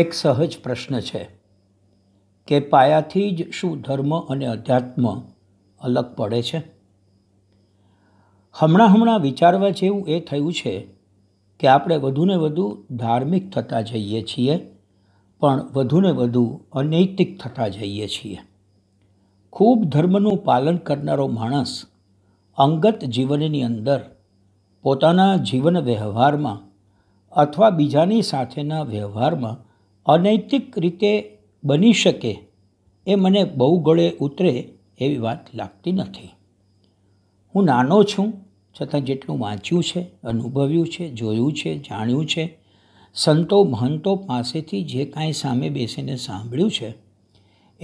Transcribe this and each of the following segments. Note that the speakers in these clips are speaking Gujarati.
એક સહજ પ્રશ્ન છે કે પાયાથી જ શું ધર્મ અને અધ્યાત્મ અલગ પડે છે હમણાં હમણાં વિચારવા જેવું એ થયું છે કે આપણે વધુને વધુ ધાર્મિક થતા જઈએ છીએ પણ વધુને વધુ અનૈતિક થતા જઈએ છીએ ખૂબ ધર્મનું પાલન કરનારો માણસ અંગત જીવનની અંદર પોતાના જીવન વ્યવહારમાં અથવા બીજાની સાથેના વ્યવહારમાં અનૈતિક રીતે બની શકે એ મને બહુ ગળે ઉતરે એવી વાત લાગતી નથી હું નાનો છું છતાં જેટલું વાંચ્યું છે અનુભવ્યું છે જોયું છે જાણ્યું છે સંતો મહંતો પાસેથી જે કાંઈ સામે બેસીને સાંભળ્યું છે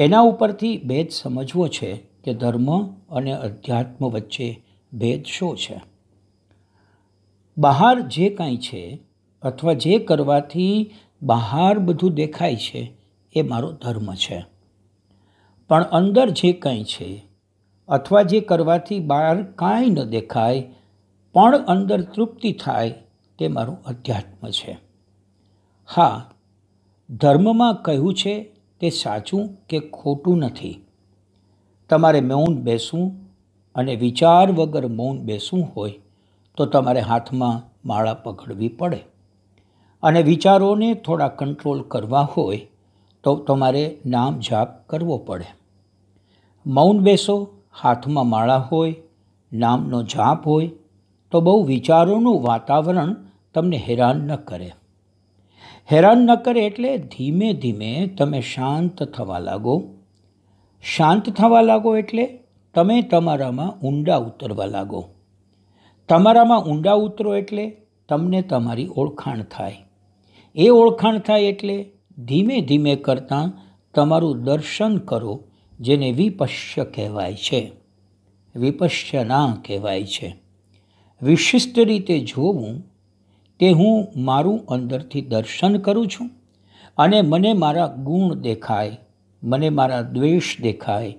એના ઉપરથી ભેદ સમજવો છે કે ધર્મ અને અધ્યાત્મ વચ્ચે ભેદ શો છે બહાર જે કાંઈ છે અથવા જે કરવાથી બહાર બધું દેખાય છે એ મારો ધર્મ છે પણ અંદર જે કંઈ છે અથવા જે કરવાથી બહાર કાંઈ ન દેખાય પણ અંદર તૃપ્તિ થાય તે મારું અધ્યાત્મ છે હા ધર્મમાં કહ્યું છે તે સાચું કે ખોટું નથી તમારે મૌન બેસવું અને વિચાર વગર મૌન બેસવું હોય તો તમારે હાથમાં માળા પકડવી પડે અને વિચારોને થોડા કંટ્રોલ કરવા હોય તો તમારે નામ જાપ કરવો પડે મૌન બેસો હાથમાં માળા હોય નામનો જાપ હોય તો બહુ વિચારોનું વાતાવરણ તમને હેરાન ન કરે હેરાન ન કરે એટલે ધીમે ધીમે તમે શાંત થવા લાગો શાંત થવા લાગો એટલે તમે તમારામાં ઊંડા ઉતરવા લાગો તમારામાં ઊંડા ઉતરો એટલે તમને તમારી ઓળખાણ થાય એ ઓળખાણ થાય એટલે ધીમે ધીમે કરતાં તમારું દર્શન કરો જેને વિપશ્ય કહેવાય છે વિપશ્યના કહેવાય છે વિશિષ્ટ રીતે જોવું તે હું મારું અંદરથી દર્શન કરું છું અને મને મારા ગુણ દેખાય મને મારા દ્વેષ દેખાય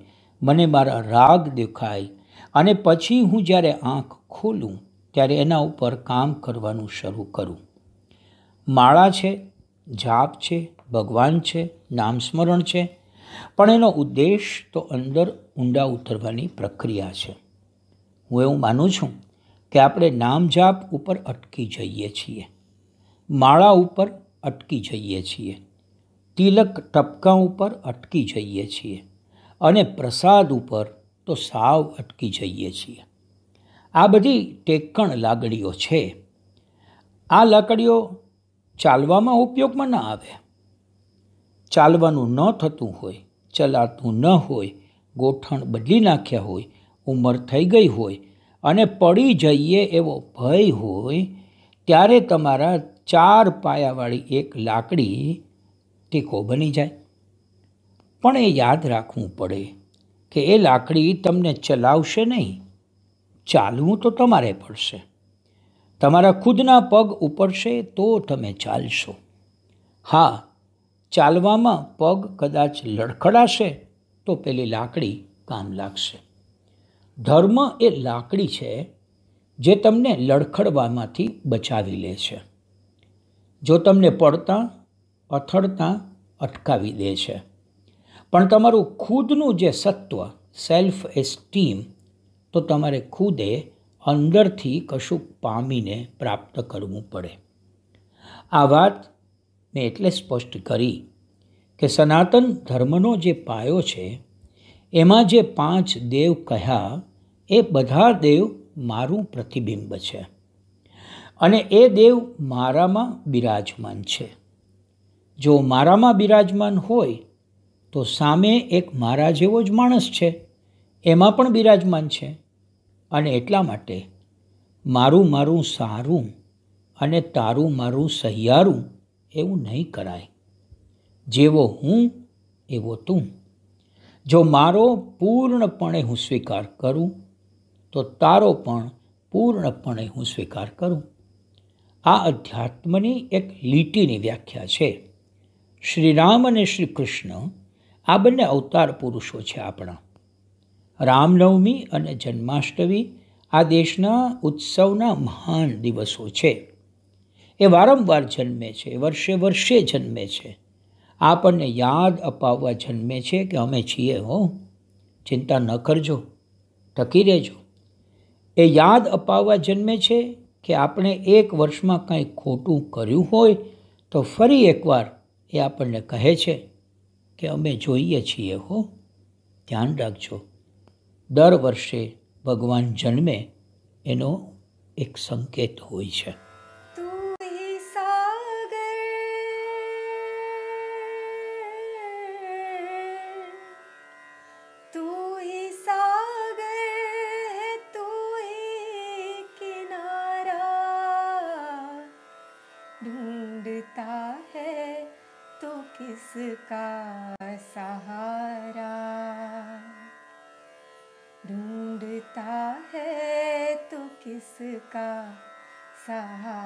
મને મારા રાગ દેખાય અને પછી હું જ્યારે આંખ ખોલું ત્યારે એના ઉપર કામ કરવાનું શરૂ કરું માળા છે જાપ છે ભગવાન છે નામ સ્મરણ છે પણ એનો ઉદ્દેશ તો અંદર ઊંડા ઉતરવાની પ્રક્રિયા છે હું એવું માનું છું કે આપણે નામ જાપ ઉપર અટકી જઈએ છીએ માળા ઉપર અટકી જઈએ છીએ તિલક ટપકા ઉપર અટકી જઈએ છીએ અને પ્રસાદ ઉપર તો સાવ અટકી જઈએ છીએ આ બધી ટેકણ લાગણીઓ છે આ લાકડીઓ ચાલવામાં ઉપયોગમાં ન આવે ચાલવાનું ન થતું હોય ચલાતું ન હોય ગોઠણ બદલી નાખ્યા હોય ઉંમર થઈ ગઈ હોય અને પડી જઈએ એવો ભય હોય ત્યારે તમારા ચાર પાયાવાળી એક લાકડી ટીકો બની જાય પણ એ યાદ રાખવું પડે કે એ લાકડી તમને ચલાવશે નહીં ચાલવું તો તમારે પડશે તમારા ખુદના પગ ઉપડશે તો તમે ચાલશો હા ચાલવામાં પગ કદાચ લડખડાશે તો પેલી લાકડી કામ લાગશે ધર્મ એ લાકડી છે જે તમને લડખડવામાંથી બચાવી લે છે જો તમને પડતા અથડતા અટકાવી દે છે પણ તમારું ખુદનું જે સત્વ સેલ્ફ એસ્ટીમ તો તમારે ખુદે અંદરથી કશુંક પામીને પ્રાપ્ત કરવું પડે આ વાત મેં એટલે સ્પષ્ટ કરી કે સનાતન ધર્મનો જે પાયો છે એમાં જે પાંચ દેવ કહ્યા એ બધા દેવ મારું પ્રતિબિંબ છે અને એ દેવ મારામાં બિરાજમાન છે જો મારામાં બિરાજમાન હોય તો સામે એક મારા જેવો જ માણસ છે એમાં પણ બિરાજમાન છે અને એટલા માટે મારું મારું સારું અને તારું મારું સહિયારું એવું નહીં કરાય જેવો હું એવો તું જો મારો પૂર્ણપણે હું સ્વીકાર કરું તો તારો પણ પૂર્ણપણે હું સ્વીકાર કરું આ અધ્યાત્મની એક લીટીની વ્યાખ્યા છે શ્રીરામ અને શ્રી કૃષ્ણ આ બંને અવતાર પુરુષો છે આપણા રામનવમી અને જન્માષ્ટમી આ દેશના ઉત્સવના મહાન દિવસો છે એ વારંવાર જન્મે છે વર્ષે વર્ષે જન્મે છે આપણને યાદ અપાવવા જન્મે છે કે અમે છીએ હો ચિંતા ન કરજો ટકી રહેજો એ યાદ અપાવવા જન્મે છે કે આપણે એક વર્ષમાં કંઈ ખોટું કર્યું હોય તો ફરી એકવાર એ આપણને કહે છે કે અમે જોઈએ છીએ હો ધ્યાન રાખજો દર વર્ષે ભગવાન જન્મે એનો એક સંકેત હોય છે ढूंढता है तो किसका सहारा ढूंढता है तू किसका सहारा